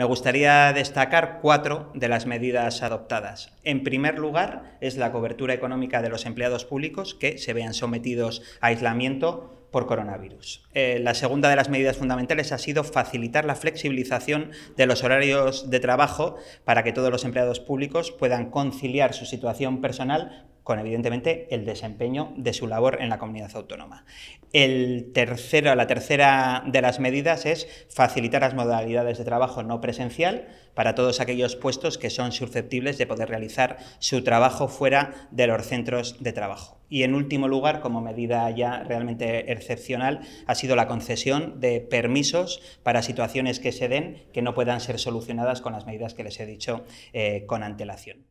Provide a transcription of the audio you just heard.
Me gustaría destacar cuatro de las medidas adoptadas. En primer lugar, es la cobertura económica de los empleados públicos que se vean sometidos a aislamiento por coronavirus. Eh, la segunda de las medidas fundamentales ha sido facilitar la flexibilización de los horarios de trabajo para que todos los empleados públicos puedan conciliar su situación personal con evidentemente el desempeño de su labor en la comunidad autónoma. El tercero, la tercera de las medidas es facilitar las modalidades de trabajo no presencial para todos aquellos puestos que son susceptibles de poder realizar su trabajo fuera de los centros de trabajo. Y en último lugar, como medida ya realmente excepcional, ha sido la concesión de permisos para situaciones que se den que no puedan ser solucionadas con las medidas que les he dicho eh, con antelación.